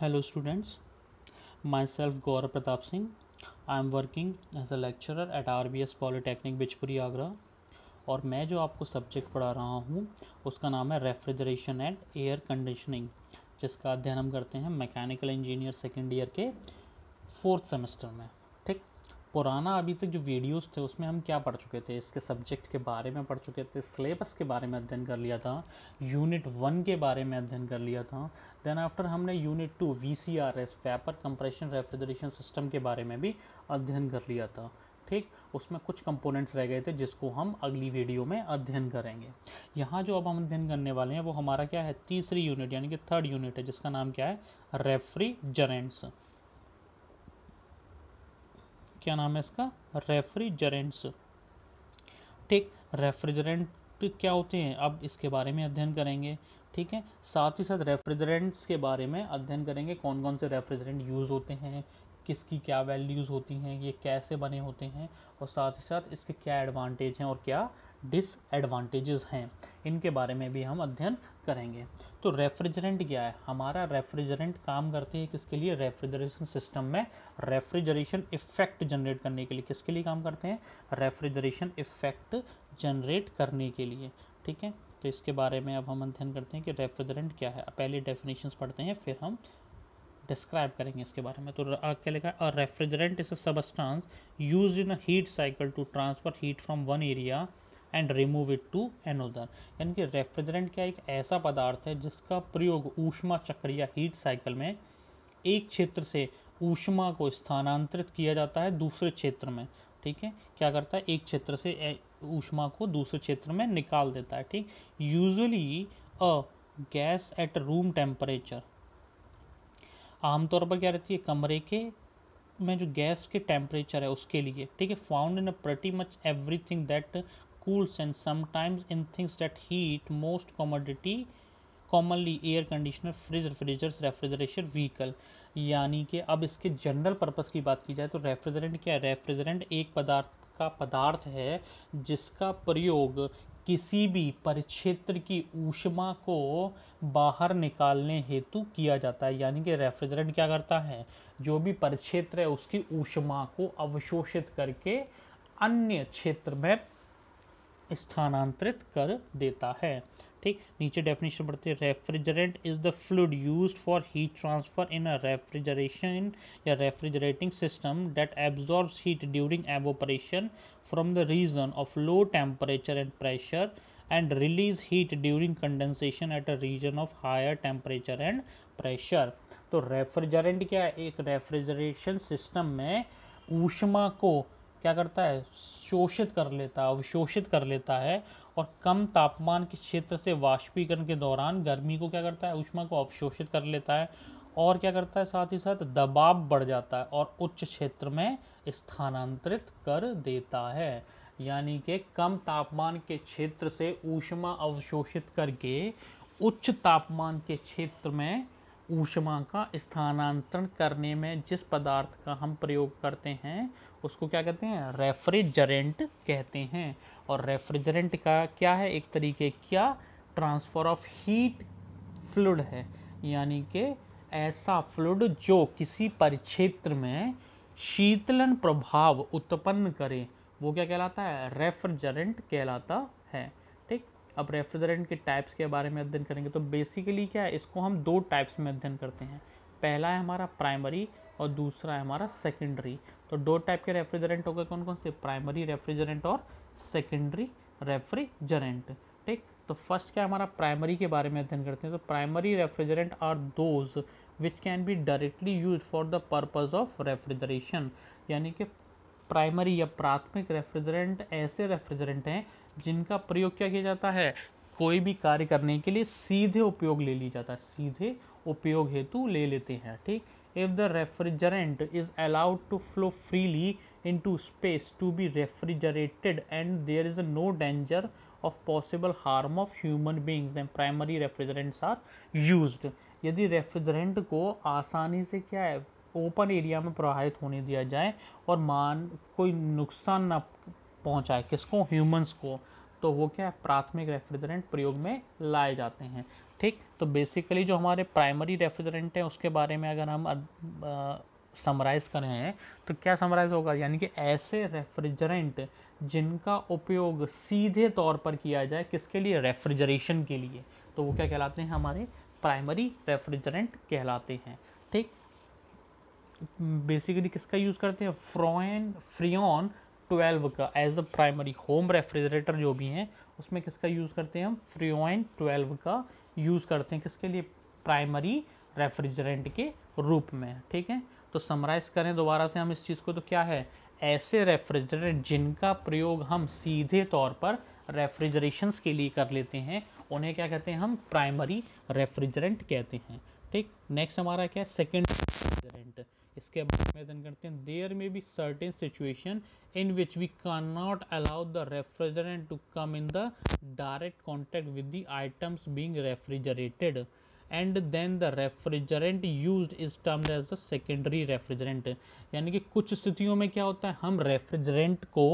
hello students myself Gaurav Pratap Singh I am working as a lecturer at R B S polytechnic Bijpuri Agra और मैं जो आपको subject पढ़ा रहा हूँ उसका नाम है रेफ्रिजरेशन एंड एयर कंडीशनिंग जिसका अध्ययन हम करते हैं मैकेनिकल इंजीनियर सेकेंड ईयर के फोर्थ सेमेस्टर में पुराना अभी तक जो वीडियोस थे उसमें हम क्या पढ़ चुके थे इसके सब्जेक्ट के बारे में पढ़ चुके थे सिलेबस के बारे में अध्ययन कर लिया था यूनिट वन के बारे में अध्ययन कर लिया था देन आफ्टर हमने unit two V C R S vapour compression refrigeration system के बारे में भी अध्ययन कर लिया था ठीक उसमें कुछ कंपोनेंट्स रह गए थे जिसको हम अगली वीडियो में अध्ययन करेंगे यहाँ जो अब हम अध्ययन करने वाले हैं वो हमारा क्या है तीसरी यूनिट यानी कि थर्ड यूनिट है जिसका नाम क्या है रेफ्रीजरेंट्स क्या नाम है इसका रेफ्रिजरेंट्स ठीक रेफ्रिजरेंट क्या होते हैं अब इसके बारे में अध्ययन करेंगे ठीक है साथ ही साथ रेफ्रिजरेंट्स के बारे में अध्ययन करेंगे कौन कौन से रेफ्रिजरेंट यूज़ होते हैं किसकी क्या वैल्यूज़ होती हैं ये कैसे बने होते हैं और साथ ही साथ इसके क्या एडवांटेज हैं और क्या डिसएडवांटेजेस हैं इनके बारे में भी हम अध्ययन करेंगे तो रेफ्रिजरेंट क्या है हमारा रेफ्रिजरेंट काम करती है किसके लिए रेफ्रिजरेशन सिस्टम में रेफ्रिजरेशन इफेक्ट जनरेट करने के लिए किसके लिए काम करते हैं रेफ्रिजरेशन इफेक्ट जनरेट करने के लिए ठीक है तो इसके बारे में अब हम अध्ययन करते हैं कि रेफ्रिजरेंट क्या है पहले डेफिनेशंस पढ़ते हैं फिर हम डिस्क्राइब करेंगे इसके बारे में तो क्या लिखा है refrigerant is a substance use in heat cycle to transfer heat from one area and remove it to another यानी कि रेफ्रिजरेंट क्या एक ऐसा पदार्थ है जिसका प्रयोग ऊष्मा चक्र या हीट साइकिल में एक क्षेत्र से ऊष्मा को स्थानांतरित किया जाता है दूसरे क्षेत्र में ठीक है क्या करता है एक क्षेत्र से ऊष्मा को दूसरे क्षेत्र में निकाल देता है ठीक usually a gas at room temperature आमतौर पर क्या रहती है कमरे के में जो गैस के टेम्परेचर है उसके लिए ठीक है found in a pretty much everything that cools and sometimes in things that heat most commodity commonly air conditioner fridge रेफ्रिजर रेफ्रिजरेशन व्हीकल यानी कि अब इसके जनरल पर्पज की बात की जाए तो रेफ्रिजरेंट क्या है रेफ्रिजरेंट एक पदार्थ का पदार्थ है जिसका प्रयोग किसी भी परिक्षेत्र की ऊष्मा को बाहर निकालने हेतु किया जाता है यानी कि रेफ्रिजरेंट क्या करता है जो भी परिक्षेत्र है उसकी ऊष्मा को अवशोषित करके अन्य क्षेत्र में स्थानांतरित कर देता है ठीक नीचे डेफिनेशन पढ़ते हैं refrigerant is the fluid use for heat transfer in a refrigeration या refrigerating system that absorbs heat during evaporation from the region of low temperature and pressure and release heat during condensation at a region of higher temperature and pressure तो refrigerant क्या है एक refrigeration system में ऊष्मा को क्या करता है शोषित कर लेता है अवशोषित कर लेता है और कम तापमान के क्षेत्र से वाष्पीकरण के दौरान गर्मी को क्या करता है उष्मा को अवशोषित कर लेता है और क्या करता है साथ ही साथ दबाव बढ़ जाता है और उच्च क्षेत्र में स्थानांतरित कर देता है यानी कि कम तापमान के क्षेत्र से ऊष्मा अवशोषित करके उच्च तापमान के क्षेत्र में ऊष्मा का स्थानांतरण करने में जिस पदार्थ का हम प्रयोग करते हैं उसको क्या कहते हैं रेफ्रिजरेंट कहते हैं और रेफ्रिजरेंट का क्या है एक तरीके क्या ट्रांसफ़र ऑफ हीट फ्लूड है यानी कि ऐसा फ्लूड जो किसी परिक्षेत्र में शीतलन प्रभाव उत्पन्न करे वो क्या कहलाता है रेफ्रिजरेंट कहलाता है अब रेफ्रिजरेंट के टाइप्स के बारे में अध्ययन करेंगे तो बेसिकली क्या है इसको हम दो टाइप्स में अध्ययन करते हैं पहला है हमारा प्राइमरी और दूसरा है हमारा सेकेंडरी तो दो टाइप के रेफ्रिजरेंट हो गए कौन कौन से प्राइमरी रेफ्रिजरेंट और सेकेंडरी रेफ्रिजरेंट ठीक तो फर्स्ट क्या हमारा प्राइमरी के बारे में अध्ययन करते हैं तो primary refrigerant are those which can be directly use for the purpose of refrigeration यानी कि प्राइमरी या प्राथमिक रेफ्रिजरेंट ऐसे रेफ्रिजरेंट हैं जिनका प्रयोग क्या किया जाता है कोई भी कार्य करने के लिए सीधे उपयोग ले लिया जाता है सीधे उपयोग हेतु ले लेते हैं ठीक if the refrigerant is allowed to flow freely into space to be refrigerated and there is no danger of possible harm of human beings and primary refrigerants are use यदि रेफ्रिजरेंट को आसानी से क्या है open area में प्रवाहित होने दिया जाए और मान कोई नुकसान ना पहुंचाए किसको ह्यूमंस को तो वो क्या है प्राथमिक रेफ्रिजरेंट प्रयोग में लाए जाते हैं ठीक तो बेसिकली जो हमारे प्राइमरी रेफ्रिजरेंट हैं उसके बारे में अगर हम समराइज़ कर रहे हैं तो क्या समराइज़ होगा यानी कि ऐसे रेफ्रिजरेंट जिनका उपयोग सीधे तौर पर किया जाए किसके लिए रेफ्रिजरेशन के लिए तो वो क्या कहलाते हैं हमारे प्राइमरी रेफ्रिजरेंट कहलाते हैं ठीक बेसिकली किसका यूज़ करते हैं फ्रोन फ्रियन ट्वेल्व का as the primary home refrigerator जो भी हैं उसमें किसका यूज़ करते हैं हम फ्रियोइन ट्वेल्व का यूज़ करते हैं किसके लिए प्राइमरी रेफ्रिजरेंट के रूप में ठीक है तो समराइज़ करें दोबारा से हम इस चीज़ को तो क्या है ऐसे रेफ्रिजरेट जिनका प्रयोग हम सीधे तौर पर रेफ्रिजरेशन के लिए कर लेते हैं उन्हें क्या कहते हैं हम प्राइमरी रेफ्रिजरेंट कहते हैं ठीक नेक्स्ट हमारा क्या है सेकेंड इसके बाद मेजन करते हैं there may be certain situation in which we can not allow the refrigerant to come in the direct contact with the items being refrigerated and then the refrigerant use is term as the secondary refrigerant यानी कि कुछ स्थितियों में क्या होता है हम refrigerant को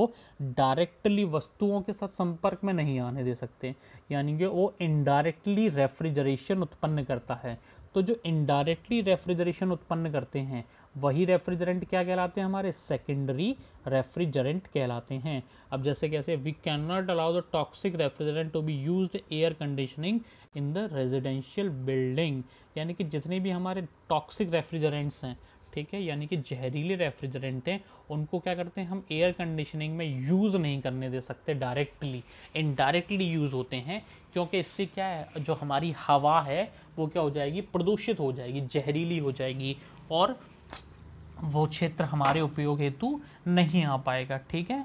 डायरेक्टली वस्तुओं के साथ संपर्क में नहीं आने दे सकते यानी कि वो इनडायरेक्टली रेफ्रिजरेशन उत्पन्न करता है तो जो इनडायरेक्टली रेफ्रिजरेशन उत्पन्न करते हैं वही रेफ्रिजरेंट क्या कहलाते हैं हमारे सेकेंडरी रेफ्रिजरेंट कहलाते हैं अब जैसे कैसे we can not allow the toxic refrigerant to be use air conditioning in the residential building यानी कि जितने भी हमारे टॉक्सिक रेफ्रिजरेंट्स हैं ठीक है यानी कि जहरीले रेफ्रिजरेंट हैं उनको क्या करते हैं हम एयर कंडीशनिंग में यूज़ नहीं करने दे सकते डायरेक्टली इनडायरेक्टली यूज़ होते हैं क्योंकि इससे क्या है जो हमारी हवा है वो क्या हो जाएगी प्रदूषित हो जाएगी जहरीली हो जाएगी और वो क्षेत्र हमारे उपयोग हेतु नहीं आ पाएगा ठीक है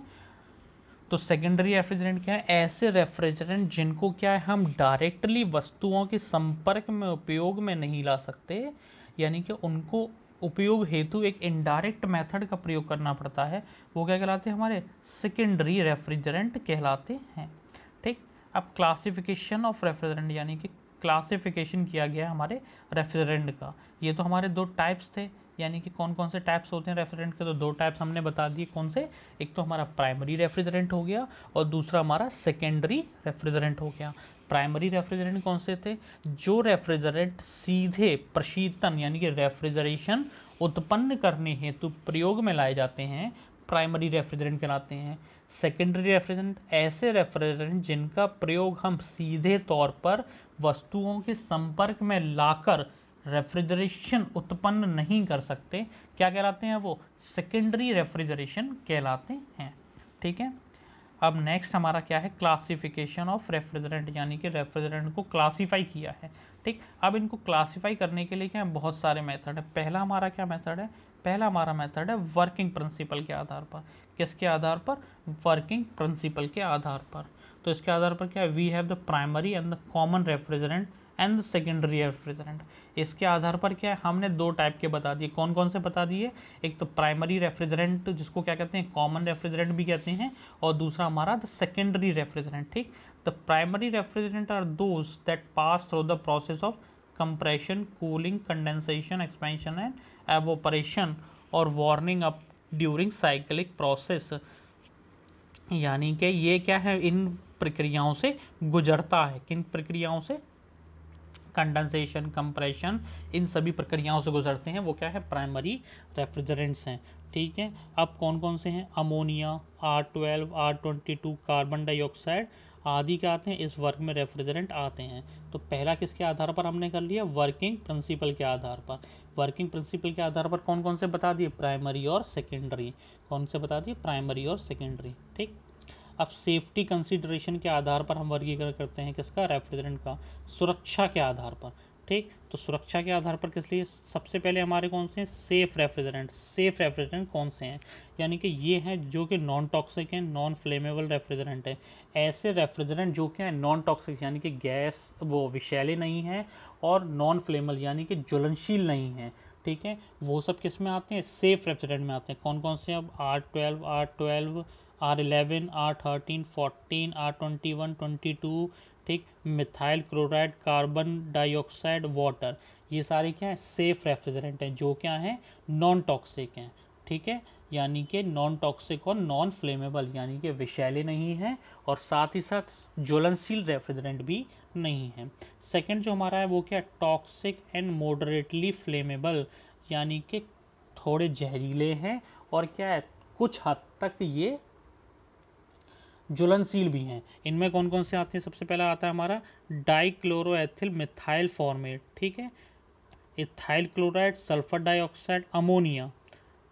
तो सेकेंडरी रेफ्रिजरेंट क्या है ऐसे रेफ्रिजरेंट जिनको क्या है हम डायरेक्टली वस्तुओं के संपर्क में उपयोग में नहीं ला सकते यानी कि उनको उपयोग हेतु एक इनडायरेक्ट मेथड का प्रयोग करना पड़ता है वो क्या कहलाते हैं हमारे सेकेंडरी रेफ्रिजरेंट कहलाते हैं ठीक अब क्लासिफिकेशन ऑफ रेफ्रिजरेंट यानी कि क्लासिफिकेशन किया गया है हमारे रेफ्रिजरेंट का ये तो हमारे दो टाइप्स थे यानी कि कौन कौन से टाइप्स होते हैं रेफ्रिजरेंट के तो दो टाइप्स हमने बता दिए कौन से एक तो हमारा प्राइमरी रेफ्रिजरेंट हो गया और दूसरा हमारा सेकेंडरी रेफ्रिजरेंट हो गया प्राइमरी रेफ्रिजरेंट कौन से थे जो रेफ्रिजरेंट सीधे प्रशीतन यानी कि रेफ्रिजरेशन उत्पन्न करने हेतु प्रयोग में लाए जाते हैं प्राइमरी रेफ्रिजरेंट कहलाते हैं सेकेंडरी रेफ्रिजरेंट ऐसे रेफ्रिजरेंट जिनका प्रयोग हम सीधे तौर पर वस्तुओं के संपर्क में लाकर रेफ्रिजरेशन उत्पन्न नहीं कर सकते क्या कहलाते हैं वो सेकेंडरी रेफ्रिजरेशन कहलाते हैं ठीक है अब नेक्स्ट हमारा क्या है क्लासिफिकेशन ऑफ रेफ्रिजरेंट यानी कि रेफ्रिजरेंट को क्लासिफाई किया है ठीक अब इनको क्लासिफाई करने के लिए क्या है बहुत सारे मेथड है पहला हमारा क्या मेथड है पहला हमारा मेथड है वर्किंग प्रिंसिपल के आधार पर किसके आधार पर वर्किंग प्रिंसिपल के आधार पर तो इसके आधार पर क्या है we have the primary and the common refrigerant and secondary refrigerant इसके आधार पर क्या है हमने दो टाइप के बता दिए कौन कौन से बता दिए एक तो प्राइमरी रेफ्रिजरेंट जिसको क्या कहते हैं कॉमन रेफ्रिजरेंट भी कहते हैं और दूसरा हमारा द सेकेंडरी रेफ्रिजरेंट ठीक the primary refrigerant are those that pass through the process of compression cooling condensation expansion and evaporation और warming up during cyclic process यानी कि ये क्या है इन प्रक्रियाओं से गुजरता है किन प्रक्रियाओं से कंडेंसेशन कंप्रेशन इन सभी प्रक्रियाओं से गुजरते हैं वो क्या है प्राइमरी रेफ्रिजरेंट्स हैं ठीक है अब कौन कौन से हैं ammonia R twelve R twenty two carbon dioxide आदि के आते हैं इस वर्ग में रेफ्रिजरेंट आते हैं तो पहला किसके आधार पर हमने कर लिया वर्किंग प्रिंसिपल के आधार पर वर्किंग प्रिंसिपल के आधार पर कौन कौन से बता दिए प्राइमरी और सेकेंडरी कौन से बता दिए प्राइमरी और सेकेंडरी ठीक अब सेफ्टी कंसिडरेशन के आधार पर हम वर्गीकरण करते हैं किसका रेफ्रिजरेंट का सुरक्षा के आधार पर ठीक तो सुरक्षा के आधार पर किस लिए सबसे पहले हमारे कौन से हैं सेफ रेफ्रिजरेंट सेफ रेफ्रिजरेंट कौन से हैं यानी कि ये हैं जो कि नॉन टॉक्सिक हैं नॉन फ्लेमेबल रेफ्रिजरेंट हैं ऐसे रेफ्रिजरेंट जो क्या है नॉन टॉक्सिक यानी कि गैस वो विशैले नहीं है और नॉन फ्लेमल यानी कि ज्वलनशील नहीं है ठीक है वो सब किस में आते हैं सेफ रेफ्रिजरेंट में आते हैं कौन कौन से अब R twelve R twelve R eleven R thirteen fourteen R twenty one twenty two ठीक methyl chloride carbon dioxide water ये सारे क्या हैं सेफ रेफ्रिजरेंट हैं जो क्या हैं नॉन टॉक्सिक हैं ठीक है यानी कि नॉन टॉक्सिक और नॉन फ्लेमेबल यानी कि विषैले नहीं हैं और साथ ही साथ ज्वलनशील रेफ्रिजरेंट भी नहीं है सेकंड जो हमारा है वो क्या टॉक्सिक एंड मॉडरेटली फ्लेमेबल यानी कि थोड़े जहरीले हैं और क्या है कुछ हद तक ये ज्वलनशील भी हैं इनमें कौन कौन से आते हैं सबसे पहला आता है हमारा डाइक्लोरोथिल मिथाइल फॉर्मेट ठीक है ethyl chloride sulphur dioxide ammonia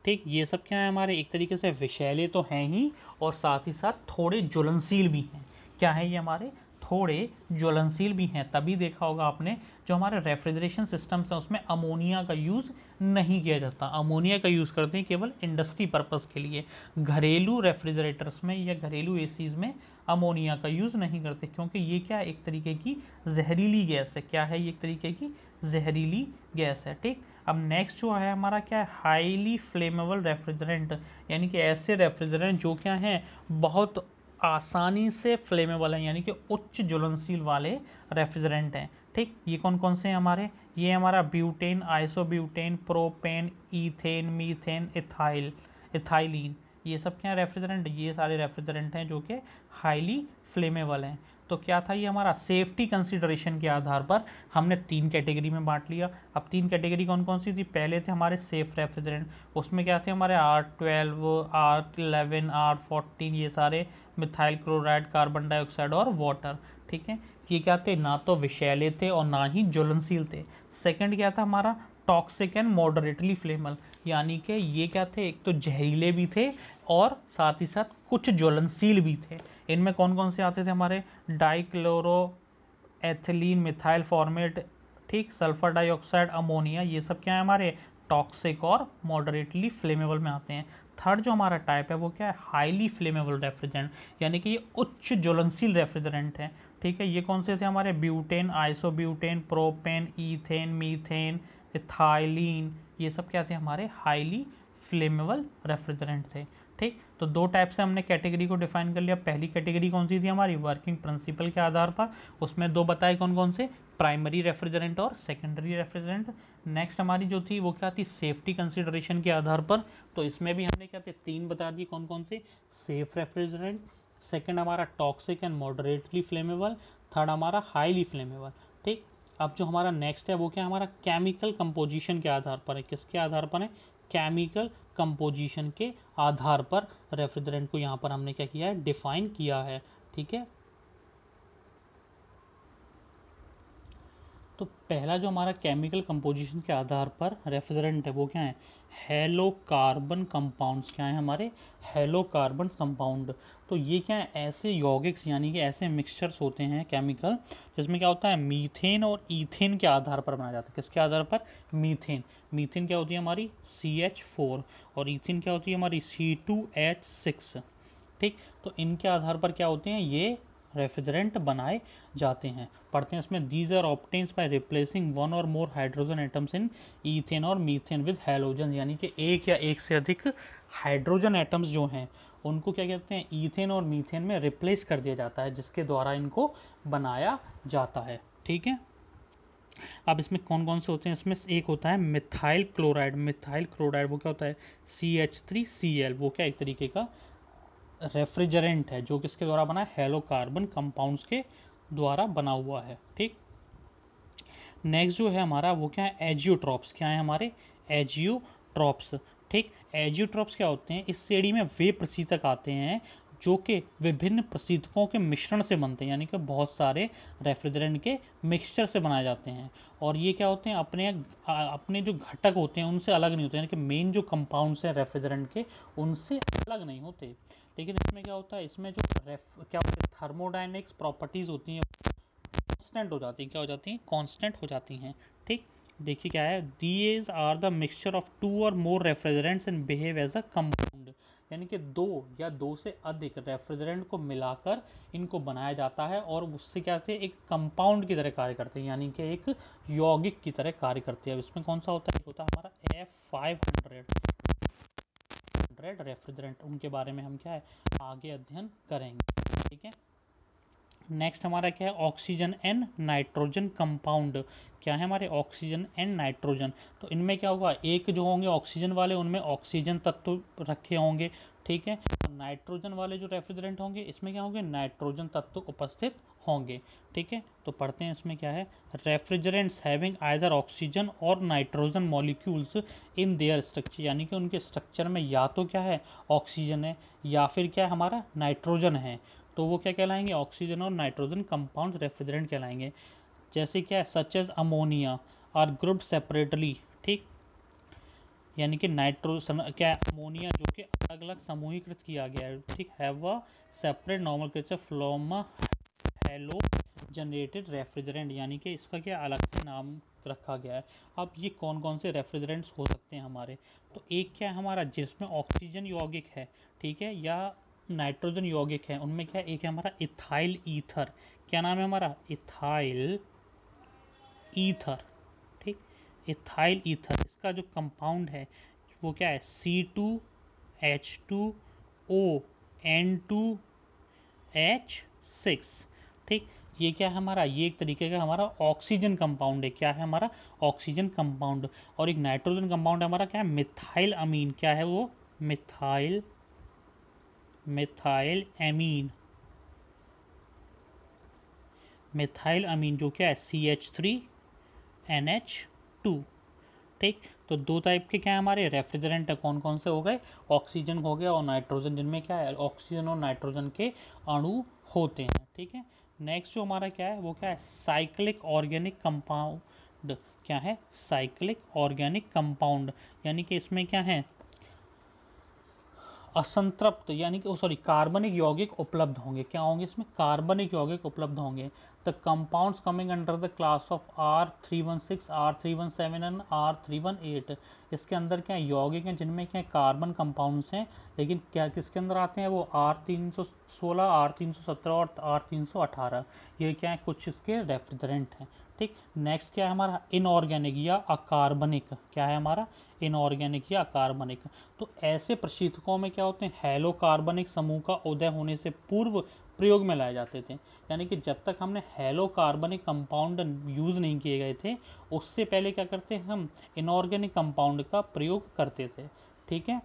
ठीक ये सब क्या है हमारे एक तरीके से विषैले तो हैं ही और साथ ही साथ थोड़े ज्वलनशील भी हैं क्या है ये हमारे थोड़े ज्वलनशील भी हैं तभी देखा होगा आपने जो हमारे रेफ्रिजरेशन सिस्टम्स हैं उसमें अमोनिया का यूज़ नहीं किया जाता अमोनिया का यूज़ करते हैं केवल इंडस्ट्री पर्पज़ के लिए घरेलू रेफ्रिजरेटर्स में या घरेलू एसीज में अमोनिया का यूज़ नहीं करते क्योंकि ये क्या एक तरीके की जहरीली गैस है क्या है ये एक तरीके की जहरीली गैस है ठीक अब नेक्स्ट जो है हमारा क्या है हाईली फ्लेमेबल रेफ्रिजरेंट यानी कि ऐसे रेफ्रिजरेंट जो क्या हैं बहुत आसानी से फ्लेमेबल हैं यानी कि उच्च ज्वलनशील वाले रेफ्रिजरेंट हैं ठीक ये कौन कौन से हैं हमारे ये हमारा butane isobutane propane ethane methane ethyl ethylene ये सब क्या रेफ्रिजरेंट ये सारे रेफ्रिजरेंट हैं जो कि हाईली फ्लेमेबल हैं तो क्या था ये हमारा सेफ्टी कंसिडरेशन के आधार पर हमने तीन कैटेगरी में बांट लिया अब तीन कैटेगरी कौन कौन सी थी पहले थे हमारे सेफ रेफ्रिजरेंट उसमें क्या थे हमारे R twelve R eleven R fourteen ये सारे मिथाइल क्लोराइड कार्बन डाइऑक्साइड और वाटर ठीक है ये क्या थे ना तो विषैले थे और ना ही ज्वलनशील थे सेकंड क्या था हमारा टॉक्सिक एंड मॉडरेटली फ्लेमल यानी कि ये क्या थे एक तो जहरीले भी थे और साथ ही साथ कुछ ज्वलनशील भी थे इनमें कौन कौन से आते थे हमारे डाइक्लोरो एथिलीन मिथाइल फॉर्मेट ठीक सल्फर डाइऑक्साइड अमोनिया ये सब क्या है हमारे टॉक्सिक और मॉडरेटली फ्लेमेबल में आते हैं थर्ड जो हमारा टाइप है वो क्या है हाईली फ्लेमेबल रेफ्रिजरेंट यानी कि ये उच्च ज्वलनशील रेफ्रिजरेंट है ठीक है ये कौन से थे हमारे butane isobutane propane ethane methane ethylene ये सब क्या थे हमारे हाईली फ्लेमेबल रेफ्रिजरेंट थे ठीक तो दो टाइप से हमने कैटेगरी को डिफाइन कर लिया पहली कैटेगरी कौन सी थी हमारी वर्किंग प्रिंसिपल के आधार पर उसमें दो बताए कौन कौन से प्राइमरी रेफ्रिजरेंट और सेकेंडरी रेफ्रिजरेंट नेक्स्ट हमारी जो थी वो क्या थी सेफ्टी कंसिडरेशन के आधार पर तो इसमें भी हमने क्या थे तीन बता दिए कौन कौन से सेफ रेफ्रिजरेंट सेकेंड हमारा toxic and moderately flammable third हमारा हाईली फ्लेमेबल ठीक अब जो हमारा नेक्स्ट है वो क्या हमारा केमिकल कंपोजिशन के आधार पर है किसके आधार पर है केमिकल कंपोजिशन के आधार पर रेफ्रिजरेंट को यहाँ पर हमने क्या किया है डिफाइन किया है ठीक है तो पहला जो हमारा केमिकल कंपोजिशन के आधार पर रेफ्रिजरेंट है वो क्या है हेलो कार्बन कंपाउंड्स क्या है हमारे हेलो कार्बन कंपाउंड तो ये क्या है ऐसे यौगिक्स यानी कि ऐसे मिक्सचर्स होते हैं केमिकल जिसमें क्या होता है मीथेन और ईथेन के आधार पर बनाया जाता है किसके आधार पर मीथेन मीथेन क्या होती है हमारी सी एच फोर और ईथेन क्या होती है हमारी सी टू एच सिक्स ठीक तो इनके आधार पर क्या होते हैं ये रेफ्रिजरेंट बनाए जाते हैं पढ़ते हैं इसमें these are obtained by replacing one or more hydrogen atoms in ethane or methane with halogen यानी कि एक या एक से अधिक हाइड्रोजन एटम्स जो हैं उनको क्या कहते हैं ईथेन और मीथेन में रिप्लेस कर दिया जाता है जिसके द्वारा इनको बनाया जाता है ठीक है अब इसमें कौन कौन से होते हैं इसमें एक होता है मिथाइल क्लोराइड मिथाइल क्लोराइड वो क्या होता है C H three C L वो क्या एक तरीके का रेफ्रिजरेंट है जो किसके द्वारा बना है कार्बन कंपाउंड्स के द्वारा बना हुआ है ठीक नेक्स्ट जो है हमारा वो क्या है एजियोट्रॉप्स क्या है हमारे एजियोट्रॉप्स ठीक एजियोट्रॉप्स क्या होते हैं इस श्रेणी में वे प्रशीतक आते हैं जो कि विभिन्न प्रसिद्धकों के मिश्रण से बनते हैं यानी कि बहुत सारे रेफ्रिजरेंट के मिक्सचर से बनाए जाते हैं और ये क्या होते हैं अपने अपने जो घटक होते हैं उनसे अलग नहीं होते यानी कि मेन जो कंपाउंड्स हैं रेफ्रिजरेंट के उनसे अलग नहीं होते लेकिन इसमें क्या होता है इसमें जो रेफ क्या होता है थर्मोडाइनिक्स प्रॉपर्टीज़ होती हैं कॉन्स्टेंट हो जाती हैं क्या हो जाती हैं कॉन्स्टेंट हो जाती हैं ठीक देखिए क्या है these are the mixture of two or more refrigerants and behave as a compound यानी कि दो या दो से अधिक रेफ्रिजरेंट को मिलाकर इनको बनाया जाता है और उससे क्या करते हैं एक कंपाउंड की तरह कार्य करते हैं यानी कि एक यौगिक की तरह कार्य करते हैं अब इसमें कौन सा होता है एक होता है हमारा F five hundred hundred refrigerant उनके बारे में हम क्या है आगे अध्ययन करेंगे ठीक है नेक्स्ट हमारा क्या है ऑक्सीजन एंड नाइट्रोजन कंपाउंड क्या है हमारे ऑक्सीजन एंड नाइट्रोजन तो इनमें क्या होगा एक जो होंगे ऑक्सीजन वाले उनमें ऑक्सीजन तत्व रखे होंगे ठीक है नाइट्रोजन तो वाले जो रेफ्रिजरेंट होंगे इसमें क्या होंगे नाइट्रोजन तत्व उपस्थित होंगे ठीक है तो पढ़ते हैं इसमें क्या है refrigerants having either oxygen or nitrogen molecules in their structure यानी कि उनके स्ट्रक्चर में या तो क्या है ऑक्सीजन है या फिर क्या है हमारा नाइट्रोजन है तो वो क्या कहलाएंगे oxygen or nitrogen compound refrigerant कहलाएंगे जैसे क्या है such as ammonia are grouped separately ठीक यानी कि नाइट्रोजन क्या है अमोनिया जो कि अलग अलग समूहीकृत किया गया है ठीक है सेपरेट नॉर्मल क्रिच फ्लोमा हेलो जनरेटेड रेफ्रिजरेंट यानी कि इसका क्या अलग से नाम रखा गया है अब ये कौन कौन से रेफ्रिजरेंट्स हो सकते हैं हमारे तो एक क्या है हमारा जिसमें ऑक्सीजन यौगिक है ठीक है या नाइट्रोजन यौगिक है उनमें क्या है एक है हमारा इथाइल ईथर क्या नाम है हमारा इथाइल ईथर ठीक इथाइल ईथर इसका जो कंपाउंड है वो क्या है C two H two O N two H six ठीक ये क्या है हमारा ये एक तरीके का हमारा ऑक्सीजन कंपाउंड है क्या है हमारा ऑक्सीजन कंपाउंड और एक नाइट्रोजन कंपाउंड है हमारा क्या है मिथाइल अमीन क्या है वो methyl methyl amine methyl amine जो क्या है C H three N H two ठीक तो दो टाइप के क्या है हमारे रेफ्रिजरेंट कौन कौन से हो गए ऑक्सीजन हो गया और नाइट्रोजन जिनमें क्या है ऑक्सीजन और नाइट्रोजन के अणु होते हैं ठीक है नेक्स्ट जो हमारा क्या है वो क्या है साइक्लिक ऑर्गेनिक कंपाउंड क्या है साइक्लिक ऑर्गेनिक कंपाउंड यानी कि इसमें क्या है असंतृप्त यानी कि सॉरी कार्बनिक यौगिक उपलब्ध होंगे क्या होंगे इसमें कार्बनिक यौगिक उपलब्ध होंगे the compounds coming under the class of R three one six R three one seven and R three one eight इसके अंदर क्या यौगिक हैं जिनमें क्या कार्बन कंपाउंड्स हैं लेकिन क्या किसके अंदर आते हैं वो आर तीन सौ सोलह आर तीन सौ सत्रह और आर तीन सौ अठारह ये क्या है कुछ इसके रेफ्रिजरेंट हैं ठीक नेक्स्ट क्या है हमारा इनऑर्गेनिक या अकार्बनिक क्या है हमारा इनऑर्गेनिक या अकार्बनिक तो ऐसे प्रशीतकों में क्या होते हैं हेलो कार्बनिक समूह का उदय होने से पूर्व प्रयोग में लाए जाते थे यानी कि जब तक हमने हेलो कार्बनिक कंपाउंड यूज़ नहीं किए गए थे उससे पहले क्या करते हैं हम इनऑर्गेनिक कंपाउंड का प्रयोग करते थे ठीक है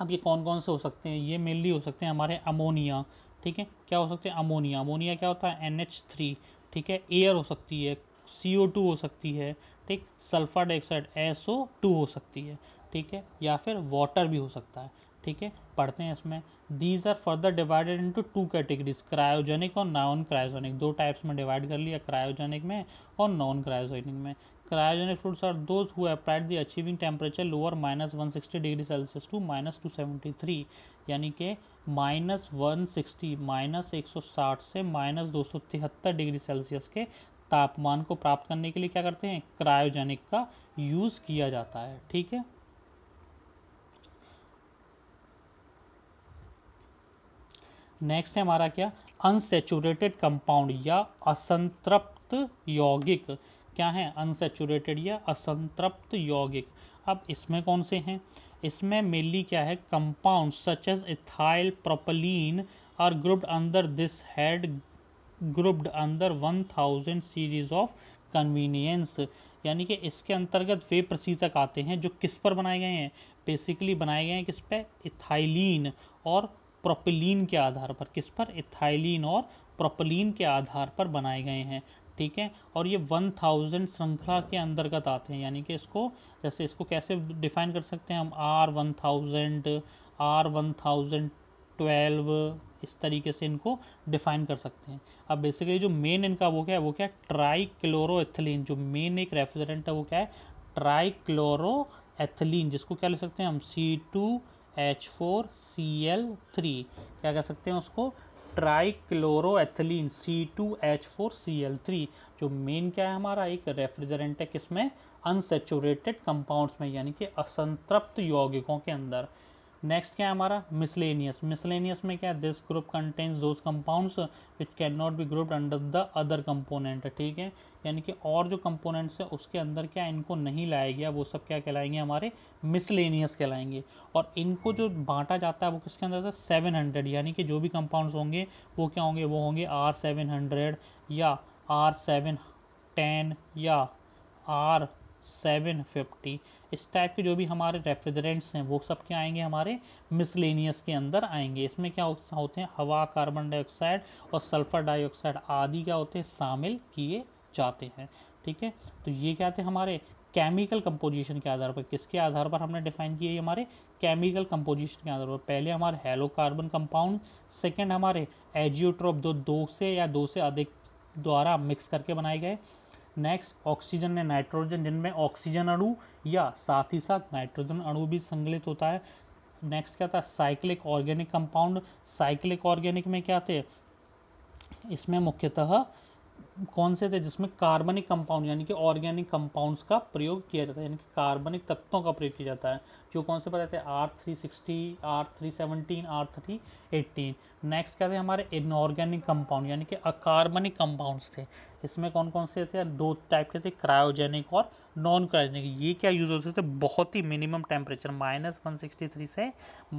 अब ये कौन कौन से हो सकते हैं ये मेनली हो सकते हैं हमारे अमोनिया ठीक है क्या हो सकते हैं अमोनिया अमोनिया क्या होता है एन एच थ्री ठीक है एयर हो सकती है सी ओ टू हो सकती है ठीक sulphur dioxide S O two हो सकती है ठीक है या फिर वाटर भी हो सकता है ठीक है पढ़ते हैं इसमें these are further divided into two categories cryogenic और नॉन क्रायोजेनिक दो टाइप्स में डिवाइड कर लिया क्रायोजेनिक में और नॉन क्रायोजेनिक में cryogenic fruits are those who applied the achieving temperature lower minus one sixty degree Celsius to minus two seventy three यानी कि माइनस वन सिक्सटी माइनस एक सौ साठ से माइनस दो सौ तिहत्तर डिग्री सेल्सियस के तापमान को प्राप्त करने के लिए क्या करते हैं क्रायोजेनिक का यूज़ किया जाता है ठीक है नेक्स्ट है हमारा क्या अनसेचुरेटेड कंपाउंड या असंतृप्त यौगिक क्या है अनसेचुरेटेड या असंतृप्त यौगिक अब इसमें कौन से हैं इसमें मेनली क्या है compound such as ethyl propylene are grouped under this had grouped under one thousand series of convenience यानी कि इसके अंतर्गत वे प्रशीतक आते हैं जो किस पर बनाए गए हैं बेसिकली बनाए गए हैं किस पे इथाइलिन और प्रोपलिन के आधार पर किस पर इथाइलिन और प्रोपलिन के आधार पर बनाए गए हैं ठीक है और ये वन थाउजेंड श्रृंखला के अंतर्गत आते हैं यानी कि इसको जैसे इसको कैसे डिफाइन कर सकते हैं हम R one thousand R one thousand twelve इस तरीके से इनको डिफाइन कर सकते हैं अब बेसिकली जो मेन इनका वो क्या है वो क्या है ट्राई क्लोरोएथिलीन जो मेन एक रेफ्रिजरेंट है वो क्या है ट्राई क्लोरो एथिलीन जिसको क्या ले सकते हैं हम C two H four C L three क्या कह सकते हैं उसको एल C2H4Cl3 जो मेन क्या है हमारा एक रेफ्रिजरेंट है किसमें अनसेचुरेटेड कंपाउंड्स में यानी कि असंतृप्त यौगिकों के अंदर नेक्स्ट क्या है हमारा मिसलेनियस मिसलेनियस में क्या है this group contains those compounds which can not be grouped under the other component ठीक है यानी कि और जो कंपोनेंट्स है उसके अंदर क्या इनको नहीं लाया गया वो सब क्या कहलाएंगे हमारे मिसलेनियस कहलाएंगे और इनको जो बांटा जाता है वो किसके अंदर था सेवन हंड्रेड यानी कि जो भी कंपाउंड्स होंगे वो क्या होंगे वो होंगे आर सेवन हंड्रेड या आर सेवन टेन या आर सेवन फिफ्टी इस टाइप के जो भी हमारे रेफ्रिजरेंट्स हैं वो सब क्या आएंगे हमारे मिसलेनियस के अंदर आएंगे इसमें क्या होते हैं हवा कार्बन डाइऑक्साइड और सल्फ़र डाइऑक्साइड आदि क्या होते हैं शामिल किए जाते हैं ठीक है तो ये क्या थे हमारे केमिकल कंपोजिशन के आधार पर किसके आधार पर हमने डिफाइन किए हमारे केमिकल कंपोजिशन के आधार पर पहले हमारे हेलो कार्बन कंपाउंड सेकेंड हमारे एजियोट्रोप दो दो से या दो से अधिक द्वारा मिक्स करके बनाए गए नेक्स्ट ऑक्सीजन ने नाइट्रोजन जिनमें ऑक्सीजन अणु या साथ ही साथ नाइट्रोजन अणु भी संगलित होता है नेक्स्ट क्या था cyclic organic compound cyclic organic में क्या थे इसमें मुख्यतः कौन से थे जिसमें कार्बनिक कंपाउंड यानी कि ऑर्गेनिक कंपाउंड्स का प्रयोग किया जाता है यानी कि कार्बनिक तत्वों का प्रयोग किया जाता है जो कौन से बताए थे R three sixty R three seventeen R three eighteen next क्या थे हमारे इनऑर्गेनिक कंपाउंड यानी कि अकार्बनिक कंपाउंड्स थे इसमें कौन कौन से थे दो टाइप के थे क्रायोजेनिक और नॉन क्रायोजेनिक ये क्या यूज़ होते थे बहुत ही minimum temperature minus one sixty three से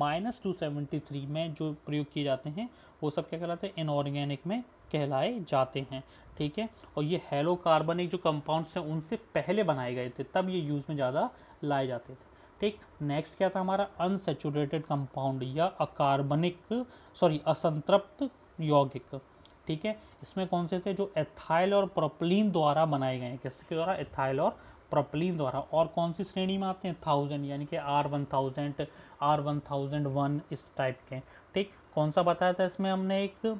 माइनस टू सेवेंटी थ्री में जो प्रयोग किए जाते हैं वो सब क्या कहलाते हैं इनऑर्गेनिक में कहलाए जाते हैं ठीक है और ये हेलो कार्बनिक जो कंपाउंड्स हैं उनसे पहले बनाए गए थे तब ये यूज़ में ज़्यादा लाए जाते थे ठीक नेक्स्ट क्या था हमारा अनसेचुरेटेड कंपाउंड या अकार्बनिक सॉरी असंतृप्त यौगिक ठीक है इसमें कौन से थे जो एथाइल और प्रोपलिन द्वारा बनाए गए हैं किसके द्वारा एथाइल और प्रोपलिन द्वारा और कौन सी श्रेणी में आते हैं थाउजेंड यानी कि R one thousand R one thousand one इस टाइप के ठीक कौन सा बताया था इसमें हमने एक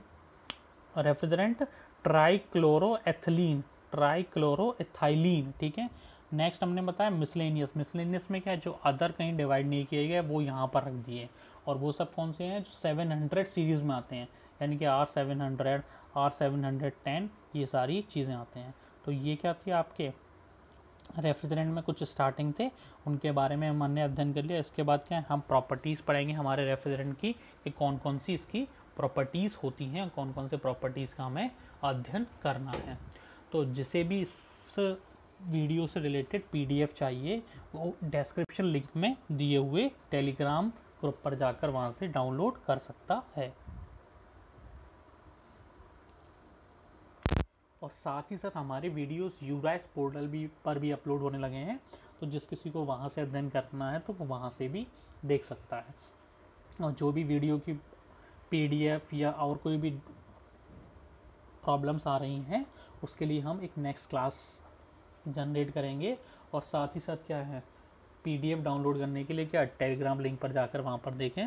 रेफ्रिजरेंट ट्राईक्लोरोएथिलीन ट्राईक्लोरोएथाइलीन ठीक है नेक्स्ट हमने बताया मिसलेनियस मिसलेनियस में क्या है जो अदर कहीं डिवाइड नहीं किए गए वो यहाँ पर रख दिए और वो सब कौन से हैं जो सेवन हंड्रेड सीरीज़ में आते हैं यानी कि R seven hundred R seven hundred ten ये सारी चीज़ें आते हैं तो ये क्या थी आपके रेफ्रिजरेंट में कुछ स्टार्टिंग थे उनके बारे में हमने अध्ययन कर लिया इसके बाद क्या है हम प्रॉपर्टीज़ पढ़ेंगे हमारे रेफ्रिजरेंट की कि कौन कौन सी इसकी प्रॉपर्टीज़ होती हैं कौन कौन से प्रॉपर्टीज़ का हमें अध्ययन करना है तो जिसे भी इस वीडियो से रिलेटेड पीडीएफ चाहिए वो डिस्क्रिप्शन लिंक में दिए हुए टेलीग्राम ग्रुप पर जाकर वहाँ से डाउनलोड कर सकता है और साथ ही साथ हमारे वीडियोस यूराइस पोर्टल भी पर भी अपलोड होने लगे हैं तो जिस किसी को वहाँ से अध्ययन करना है तो वो वहाँ से भी देख सकता है और जो भी वीडियो की पीडीएफ या और कोई भी प्रॉब्लम्स आ रही हैं उसके लिए हम एक नेक्स्ट क्लास जनरेट करेंगे और साथ ही साथ क्या है पीडीएफ डाउनलोड करने के लिए क्या टेलीग्राम लिंक पर जाकर वहाँ पर देखें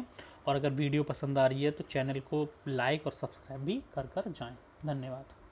और अगर वीडियो पसंद आ रही है तो चैनल को लाइक और सब्सक्राइब भी कर कर जाएँ धन्यवाद